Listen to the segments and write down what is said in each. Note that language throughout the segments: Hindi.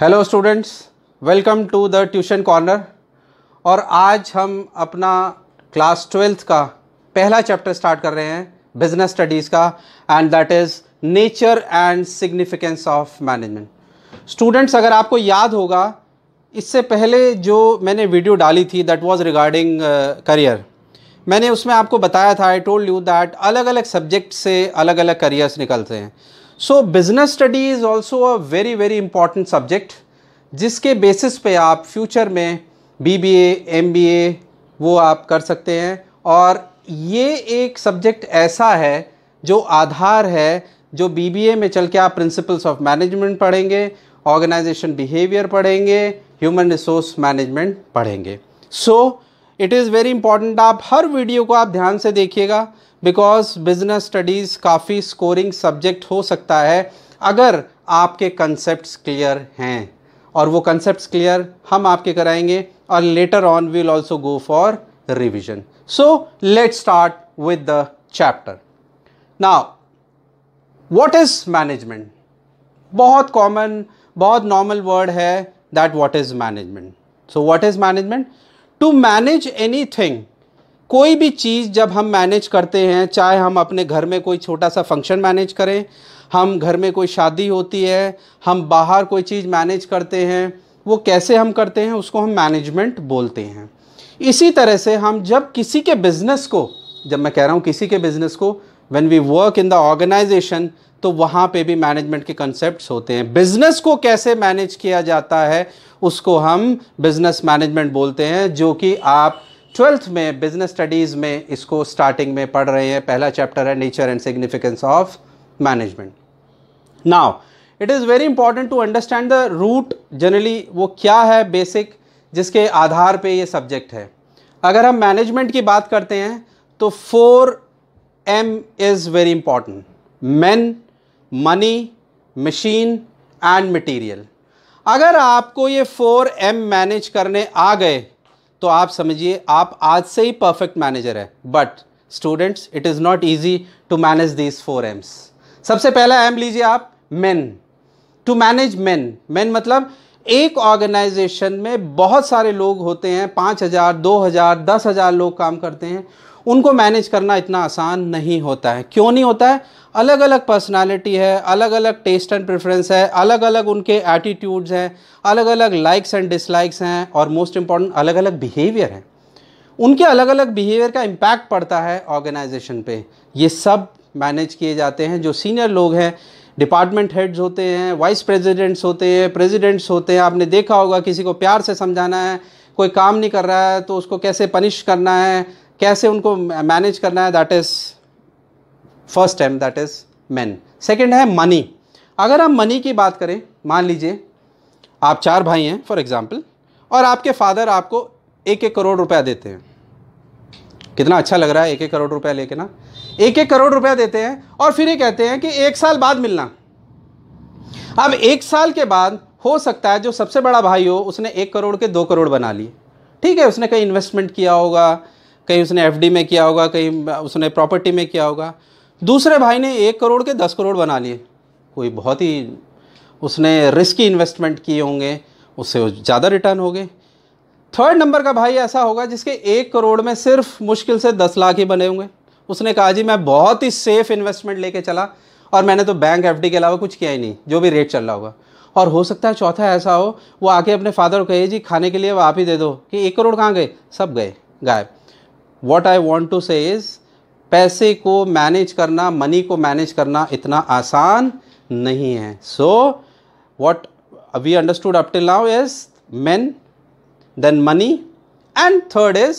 Hello students welcome to the tuition corner और आज हम अपना क्लास ट्वेल्थ का पहला चैप्टर स्टार्ट कर रहे हैं बिजनेस स्टडीज़ का and that is nature and significance of management students अगर आपको याद होगा इससे पहले जो मैंने वीडियो डाली थी दैट वाज रिगार्डिंग करियर मैंने उसमें आपको बताया था आई टोल्ड यू दैट अलग अलग सब्जेक्ट से अलग अलग करियर्स निकलते हैं so business study is also a very very important subject जिसके बेसिस पे आप फ्यूचर में बीबीए एमबीए वो आप कर सकते हैं और ये एक सब्जेक्ट ऐसा है जो आधार है जो बीबीए में चल के आप प्रिंसिपल्स ऑफ मैनेजमेंट पढ़ेंगे ऑर्गेनाइजेशन बिहेवियर पढ़ेंगे ह्यूमन रिसोर्स मैनेजमेंट पढ़ेंगे so it is very important आप हर वीडियो को आप ध्यान से देखिएगा बिकॉज बिजनेस स्टडीज़ काफ़ी स्कोरिंग सब्जेक्ट हो सकता है अगर आपके कंसेप्ट क्लियर हैं और वो कंसेप्ट क्लियर हम आपके कराएंगे और later on we'll also go for revision so let start with the chapter now what is management बहुत कॉमन बहुत नॉर्मल वर्ड है that what is management so what is management to manage anything कोई भी चीज़ जब हम मैनेज करते हैं चाहे हम अपने घर में कोई छोटा सा फंक्शन मैनेज करें हम घर में कोई शादी होती है हम बाहर कोई चीज़ मैनेज करते हैं वो कैसे हम करते हैं उसको हम मैनेजमेंट बोलते हैं इसी तरह से हम जब किसी के बिज़नेस को जब मैं कह रहा हूँ किसी के बिज़नेस को when we work in the organisation तो वहाँ पे भी मैनेजमेंट के कॉन्सेप्ट्स होते हैं बिज़नेस को कैसे मैनेज किया जाता है उसको हम बिज़नेस मैनेजमेंट बोलते हैं जो कि आप ट्वेल्थ में बिजनेस स्टडीज़ में इसको स्टार्टिंग में पढ़ रहे हैं पहला चैप्टर है nature and significance of management now it is very important to understand the root generally वो क्या है बेसिक जिसके आधार पे ये सब्जेक्ट है अगर हम मैनेजमेंट की बात करते हैं तो four M is very important man money machine and material अगर आपको ये फोर एम मैनेज करने आ गए तो आप समझिए आप आज से ही परफेक्ट मैनेजर है but students it is not easy to manage these four Ms सबसे पहला एम लीजिए आप men to manage men men मतलब एक ऑर्गेनाइजेशन में बहुत सारे लोग होते हैं पाँच हज़ार दो हज़ार दस हज़ार लोग काम करते हैं उनको मैनेज करना इतना आसान नहीं होता है क्यों नहीं होता है अलग अलग पर्सनालिटी है अलग अलग टेस्ट एंड प्रेफरेंस है अलग अलग उनके एटीट्यूड्स हैं अलग अलग लाइक्स एंड डिसलाइक्स हैं और मोस्ट इम्पॉर्टेंट अलग अलग बिहेवियर हैं उनके अलग अलग बिहेवियर का इम्पैक्ट पड़ता है ऑर्गेनाइजेशन पे ये सब मैनेज किए जाते हैं जो सीनियर लोग हैं डिपार्टमेंट हेड्स होते हैं वाइस प्रेसिडेंट्स होते हैं प्रेसिडेंट्स होते हैं आपने देखा होगा किसी को प्यार से समझाना है कोई काम नहीं कर रहा है तो उसको कैसे पनिश करना है कैसे उनको मैनेज करना है that is first M that is man second है मनी अगर हम मनी की बात करें मान लीजिए आप चार भाई हैं फॉर एग्ज़ाम्पल और आपके फादर आपको एक एक करोड़ रुपया देते हैं कितना अच्छा लग रहा है एक एक करोड़ रुपया लेके ना एक एक करोड़ रुपया देते हैं और फिर ये कहते हैं कि एक साल बाद मिलना अब एक साल के बाद हो सकता है जो सबसे बड़ा भाई हो उसने एक करोड़ के दो करोड़ बना लिए ठीक है उसने कहीं इन्वेस्टमेंट किया होगा कहीं उसने एफडी में किया होगा कहीं उसने प्रॉपर्टी में किया होगा दूसरे भाई ने एक करोड़ के दस करोड़ बना लिए कोई बहुत ही उसने रिस्की इन्वेस्टमेंट किए होंगे उससे ज़्यादा रिटर्न हो गए थर्ड नंबर का भाई ऐसा होगा जिसके एक करोड़ में सिर्फ मुश्किल से दस लाख ही बने होंगे उसने कहा जी मैं बहुत ही सेफ़ इन्वेस्टमेंट लेके चला और मैंने तो बैंक एफ के अलावा कुछ किया ही नहीं जो भी रेट चल रहा होगा और हो सकता है चौथा ऐसा हो वो आके अपने फादर को कहे जी खाने के लिए आप ही दे दो कि एक करोड़ कहाँ गए सब गए गायब what I want to say is पैसे को मैनेज करना मनी को मैनेज करना इतना आसान नहीं है so what we understood up till now is man then money and third is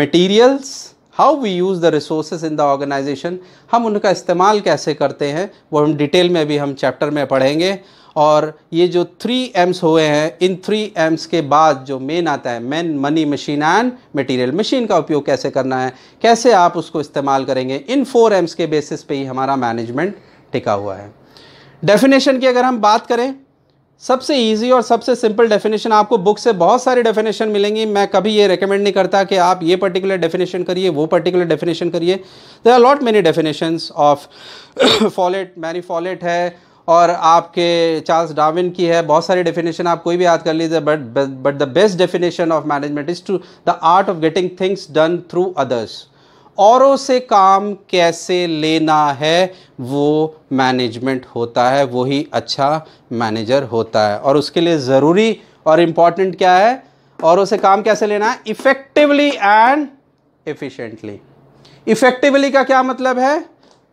materials how we use the resources in the organisation हम उनका इस्तेमाल कैसे करते हैं वो हम डिटेल में भी हम चैप्टर में पढ़ेंगे और ये जो थ्री एम्स हुए हैं इन थ्री एम्स के बाद जो मेन आता है men money machine and material machine का उपयोग कैसे करना है कैसे आप उसको इस्तेमाल करेंगे इन फोर एम्स के बेसिस पे ही हमारा मैनेजमेंट टिका हुआ है डेफिनेशन की अगर हम बात करें सबसे इजी और सबसे सिंपल डेफिनेशन आपको बुक से बहुत सारी डेफिनेशन मिलेंगी मैं कभी ये रेकमेंड नहीं करता कि आप ये पर्टिकुलर डेफिनेशन करिए वो पर्टिकुलर डेफिनेशन करिए there are lot many definitions of Follett Mary Follett है और आपके चार्ल्स डाविन की है बहुत सारी डेफिनेशन आप कोई भी याद कर लीजिए but but the best definition of management is to the art of getting things done through others औरों से काम कैसे लेना है वो मैनेजमेंट होता है वही अच्छा मैनेजर होता है और उसके लिए ज़रूरी और इम्पॉर्टेंट क्या है औरों से काम कैसे लेना है इफ़ेक्टिवली एंड एफिशिएंटली इफ़ेक्टिवली का क्या मतलब है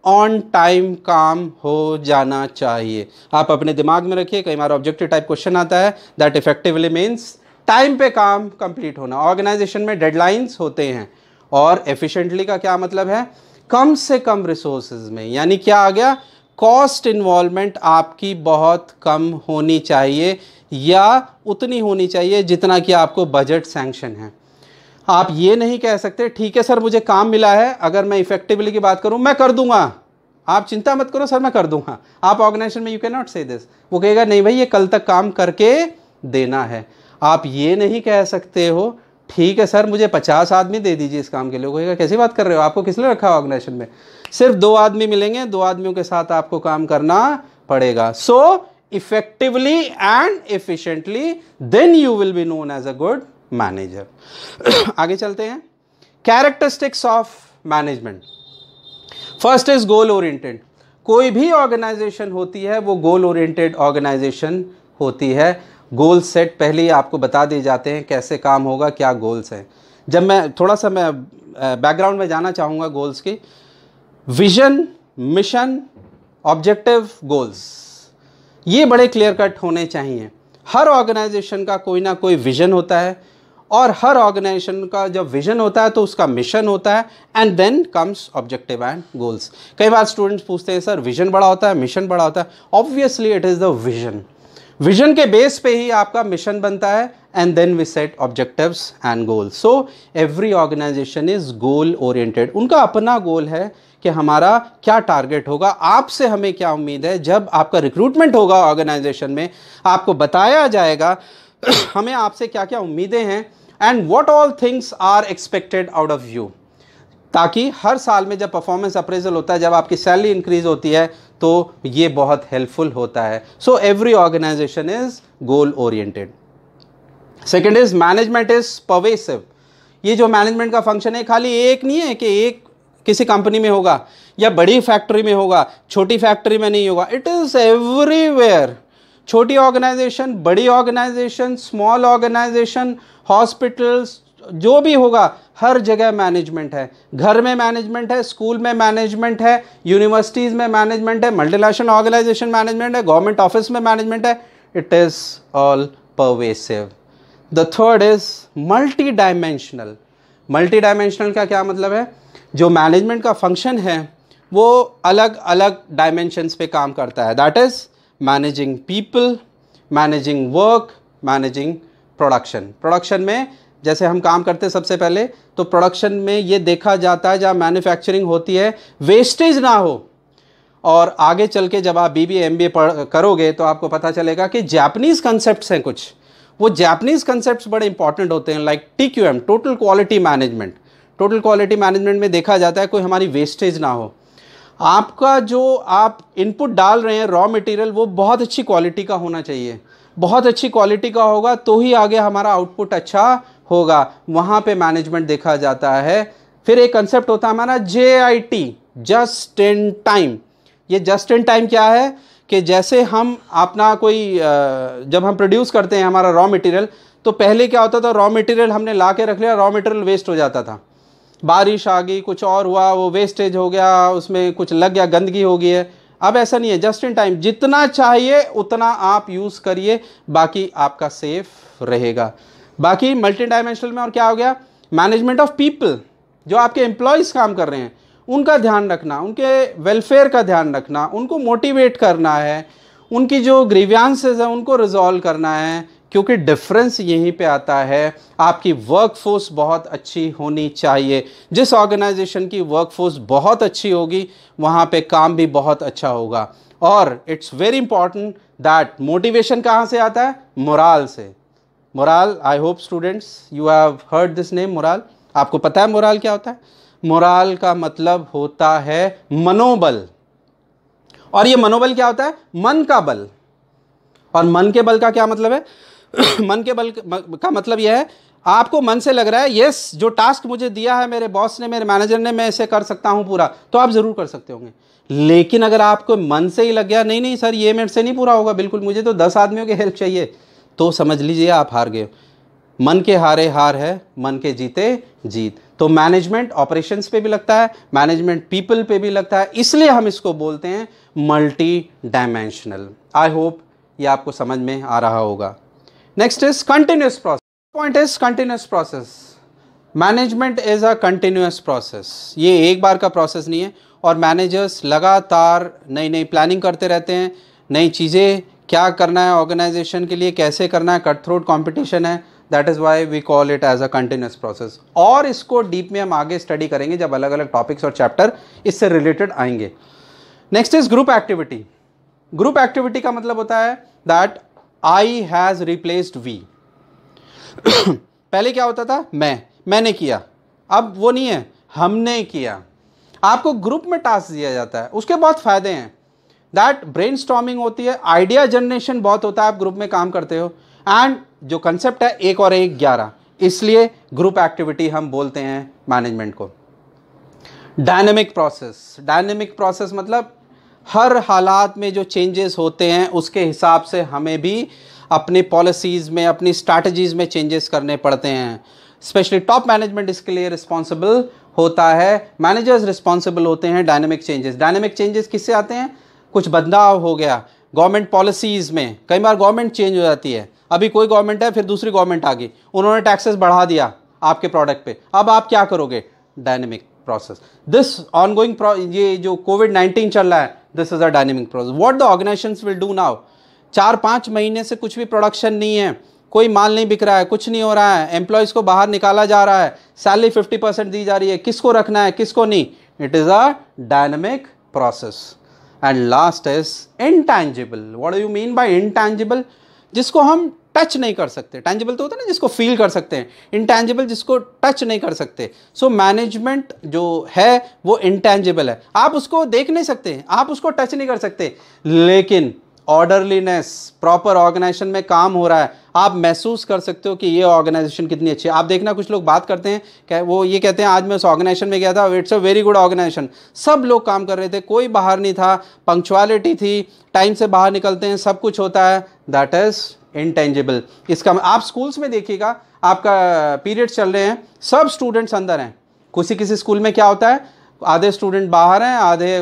ऑन टाइम काम हो जाना चाहिए आप अपने दिमाग में रखिए कई बार ऑब्जेक्टिव टाइप क्वेश्चन आता है दैट इफेक्टिवली मीन्स टाइम पे काम कंप्लीट होना ऑर्गेनाइजेशन में डेडलाइंस होते हैं और एफिशिएंटली का क्या मतलब है कम से कम रिसोर्सेज में यानी क्या आ गया कॉस्ट इन्वॉल्वमेंट आपकी बहुत कम होनी चाहिए या उतनी होनी चाहिए जितना कि आपको बजट सैंक्शन है आप ये नहीं कह सकते ठीक है सर मुझे काम मिला है अगर मैं इफेक्टिवली की बात करूँ मैं कर दूंगा आप चिंता मत करो सर मैं कर दूंगा आप ऑर्गेनाइजेशन में you can not say this वो कहेगा नहीं भाई ये कल तक काम करके देना है आप ये नहीं कह सकते हो ठीक है सर मुझे पचास आदमी दे दीजिए इस काम के लिए कहेगा कैसी बात कर रहे हो आपको किसने रखा ऑर्गेनाइजेशन में सिर्फ दो आदमी मिलेंगे दो आदमियों के साथ आपको काम करना पड़ेगा so effectively and efficiently then you will be known as a good manager आगे चलते हैं characteristics of management first is goal oriented कोई भी ऑर्गेनाइजेशन होती है वो गोल ओरिएंटेड ऑर्गेनाइजेशन होती है गोल सेट पहले ही आपको बता दिए जाते हैं कैसे काम होगा क्या गोल्स हैं जब मैं थोड़ा सा मैं बैकग्राउंड में जाना चाहूँगा गोल्स की विजन मिशन ऑब्जेक्टिव गोल्स ये बड़े क्लियर कट होने चाहिए हर ऑर्गेनाइजेशन का कोई ना कोई विजन होता है और हर ऑर्गेनाइजेशन का जब विजन होता है तो उसका मिशन होता है and then comes objective and goals कई बार स्टूडेंट्स पूछते हैं सर विजन बड़ा होता है मिशन बड़ा होता है obviously it is the vision vision के बेस पे ही आपका मिशन बनता है and then we set objectives and goals so every organisation is goal oriented उनका अपना गोल है कि हमारा क्या टारगेट होगा आपसे हमें क्या उम्मीद है जब आपका रिक्रूटमेंट होगा ऑर्गेनाइजेशन में आपको बताया जाएगा हमें आपसे क्या क्या उम्मीदें हैं and what all things are expected out of you ताकि हर साल में जब परफॉर्मेंस अप्रेजल होता है जब आपकी सैलरी इंक्रीज होती है तो ये बहुत हेल्पफुल होता है so every organisation is goal oriented second is management is pervasive ये जो मैनेजमेंट का फंक्शन है खाली एक नहीं है कि एक किसी कंपनी में होगा या बड़ी फैक्ट्री में होगा छोटी फैक्ट्री में नहीं होगा इट इज़ एवरीवेयर छोटी ऑर्गेनाइजेशन बड़ी ऑर्गेनाइजेशन स्मॉल ऑर्गेनाइजेशन हॉस्पिटल्स जो भी होगा हर जगह मैनेजमेंट है घर में मैनेजमेंट है स्कूल में मैनेजमेंट है यूनिवर्सिटीज़ में मैनेजमेंट है मल्टीनेशनल ऑर्गेनाइजेशन मैनेजमेंट है गवर्नमेंट ऑफिस में मैनेजमेंट है it is all pervasive the third is multidimensional multidimensional का क्या मतलब है जो मैनेजमेंट का फंक्शन है वो अलग अलग डायमेंशंस पे काम करता है that is managing people managing work managing production production में जैसे हम काम करते हैं सबसे पहले तो प्रोडक्शन में ये देखा जाता है जहाँ मैन्युफैक्चरिंग होती है वेस्टेज ना हो और आगे चल के जब आप बी बी एम बी करोगे तो आपको पता चलेगा कि जापनीज़ कंसेप्ट हैं कुछ वो जापनीज़ कंसेप्ट बड़े इंपॉर्टेंट होते हैं like T Q M total quality management total quality management में देखा जाता है कोई हमारी वेस्टेज ना हो आपका जो आप इनपुट डाल रहे हैं रॉ मटेरियल वो बहुत अच्छी क्वालिटी का होना चाहिए बहुत अच्छी क्वालिटी का होगा तो ही आगे हमारा आउटपुट अच्छा होगा वहाँ पे मैनेजमेंट देखा जाता है फिर एक कंसेप्ट होता है हमारा J I T just in time ये जस्ट इन टाइम क्या है कि जैसे हम अपना कोई जब हम प्रोड्यूस करते हैं हमारा रॉ मटेरियल तो पहले क्या होता था रॉ मटेरियल हमने ला के रख लिया रॉ मटेरियल वेस्ट हो जाता था बारिश आ गई कुछ और हुआ वो वेस्टेज हो गया उसमें कुछ लग गया गंदगी हो गई है अब ऐसा नहीं है जस्ट इन टाइम जितना चाहिए उतना आप यूज़ करिए बाकी आपका सेफ रहेगा बाकी मल्टी डायमेंशनल में और क्या हो गया मैनेजमेंट ऑफ पीपल जो आपके एम्प्लॉयज़ काम कर रहे हैं उनका ध्यान रखना उनके वेलफेयर का ध्यान रखना उनको मोटिवेट करना है उनकी जो ग्रीवियांसेज हैं उनको रिजॉल्व करना है क्योंकि डिफरेंस यहीं पे आता है आपकी वर्कफोर्स बहुत अच्छी होनी चाहिए जिस ऑर्गेनाइजेशन की वर्कफोर्स बहुत अच्छी होगी वहाँ पे काम भी बहुत अच्छा होगा और it's very important that motivation कहाँ से आता है मुराल से morale I hope students you have heard this name morale आपको पता है मुराल क्या होता है मुराल का मतलब होता है मनोबल और ये मनोबल क्या होता है मन का बल और मन के बल का क्या मतलब है मन के बल का मतलब यह है आपको मन से लग रहा है यस जो टास्क मुझे दिया है मेरे बॉस ने मेरे मैनेजर ने मैं इसे कर सकता हूँ पूरा तो आप ज़रूर कर सकते होंगे लेकिन अगर आपको मन से ही लग गया नहीं नहीं सर ये मेरे से नहीं पूरा होगा बिल्कुल मुझे तो दस आदमियों की हेल्प चाहिए तो समझ लीजिए आप हार गए मन के हारे हार है मन के जीते जीत तो मैनेजमेंट ऑपरेशंस पे भी लगता है मैनेजमेंट पीपल पे भी लगता है इसलिए हम इसको बोलते हैं मल्टी डायमेंशनल आई होप ये आपको समझ में आ रहा होगा Next is continuous process. Point is continuous process. Management is a continuous process ये एक बार का प्रोसेस नहीं है और मैनेजर्स लगातार नई नई प्लानिंग करते रहते हैं नई चीज़ें क्या करना है ऑर्गेनाइजेशन के लिए कैसे करना है कट थ्रोट कॉम्पिटिशन है that is why we call it as a continuous process और इसको डीप में हम आगे स्टडी करेंगे जब अलग अलग टॉपिक्स और चैप्टर इससे रिलेटेड आएंगे next is group activity group activity का मतलब होता है that I has replaced we पहले क्या होता था मैं मैंने किया अब वो नहीं है हमने किया आपको ग्रुप में टास्क दिया जाता है उसके बहुत फ़ायदे हैं दैट ब्रेन होती है आइडिया जनरेशन बहुत होता है आप ग्रुप में काम करते हो एंड जो कंसेप्ट है एक और एक ग्यारह इसलिए ग्रुप एक्टिविटी हम बोलते हैं मैनेजमेंट को डायनेमिक प्रोसेस डायनेमिक प्रोसेस मतलब हर हालात में जो चेंजेस होते हैं उसके हिसाब से हमें भी अपनी पॉलिसीज़ में अपनी स्ट्रैटेजीज़ में चेंजेस करने पड़ते हैं स्पेशली टॉप मैनेजमेंट इसके लिए रिस्पॉन्सिबल होता है मैनेजर्स रिस्पॉन्सिबल होते हैं डायनेमिक चेंजेस डायनेमिक चेंजेस किससे आते हैं कुछ बदलाव हो गया गवर्नमेंट पॉलिसीज़ में कई बार गवर्नमेंट चेंज हो जाती है अभी कोई गवर्नमेंट है फिर दूसरी गवर्नमेंट आ गई उन्होंने टैक्सेस बढ़ा दिया आपके प्रोडक्ट पे अब आप क्या करोगे डायनेमिक प्रोसेस दिस ऑनगोइंग ये जो कोविड नाइन्टीन चल रहा है this is a dynamic process what the organisation will do now चार पाँच महीने से कुछ भी प्रोडक्शन नहीं है कोई माल नहीं बिक रहा है कुछ नहीं हो रहा है एम्प्लॉयज़ को बाहर निकाला जा रहा है सैलरी फिफ्टी परसेंट दी जा रही है किसको रखना है किसको नहीं it is a dynamic process and last is intangible what do you mean by intangible जिसको हम टच नहीं कर सकते टैंजिबल तो होता है ना जिसको फील कर सकते हैं इंटैंजिबल जिसको टच नहीं कर सकते सो मैनेजमेंट जो है वो इंटेंजिबल है आप उसको देख नहीं सकते आप उसको टच नहीं कर सकते लेकिन ऑर्डरलीनेस प्रॉपर ऑर्गेनाइजेशन में काम हो रहा है आप महसूस कर सकते हो कि ये ऑर्गेनाइजेशन कितनी अच्छी है आप देखना कुछ लोग बात करते हैं क्या वो ये कहते हैं आज मैं उस ऑर्गेनाइजेशन में गया था it's a very good organisation सब लोग काम कर रहे थे कोई बाहर नहीं था पंक्चुअलिटी थी टाइम से बाहर निकलते हैं सब कुछ होता है दैट इज़ इनटेंजिबल इसका आप स्कूल्स में देखिएगा आपका पीरियड्स चल रहे हैं सब स्टूडेंट्स अंदर हैं किसी किसी स्कूल में क्या होता है आधे स्टूडेंट बाहर हैं आधे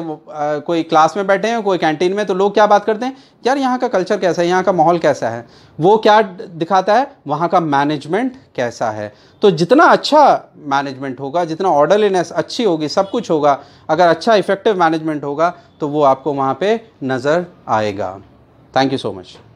कोई क्लास में बैठे हैं कोई कैंटीन में तो लोग क्या बात करते हैं यार यहाँ का कल्चर कैसा है यहाँ का माहौल कैसा है वो क्या दिखाता है वहाँ का मैनेजमेंट कैसा है तो जितना अच्छा मैनेजमेंट होगा जितना ऑर्डरलीनेस अच्छी होगी सब कुछ होगा अगर अच्छा इफेक्टिव मैनेजमेंट होगा तो वो आपको वहाँ पर नज़र आएगा थैंक यू सो मच